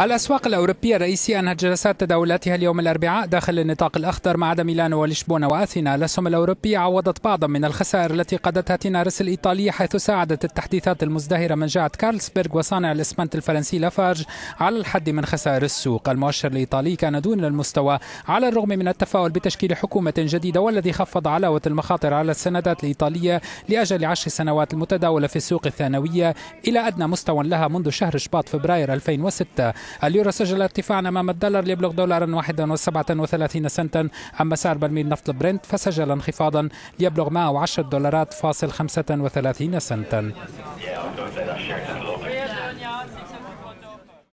الأسواق الأوروبية الرئيسية أنهت جلسات تداولاتها اليوم الأربعاء داخل النطاق الأخضر ما عدا ميلانو ولشبونة وأثينا، الأسهم الأوروبية عوضت بعضا من الخسائر التي قادتها تينارس الإيطالية حيث ساعدت التحديثات المزدهرة من جهة كارلسبرغ وصانع الإسمنت الفرنسي لافارج على الحد من خسائر السوق، المؤشر الإيطالي كان دون المستوى على الرغم من التفاؤل بتشكيل حكومة جديدة والذي خفض علاوة المخاطر على السندات الإيطالية لأجل عشر سنوات المتداولة في السوق الثانوية إلى أدنى مستوى لها منذ شهر شباط فبراير 2006. اليورو سجل ارتفاعا امام الدولار ليبلغ دولارا واحدا و37 سنتا اما سعر برميل نفط برنت فسجل انخفاضا ليبلغ 110 دولارات فاصل 35 سنتا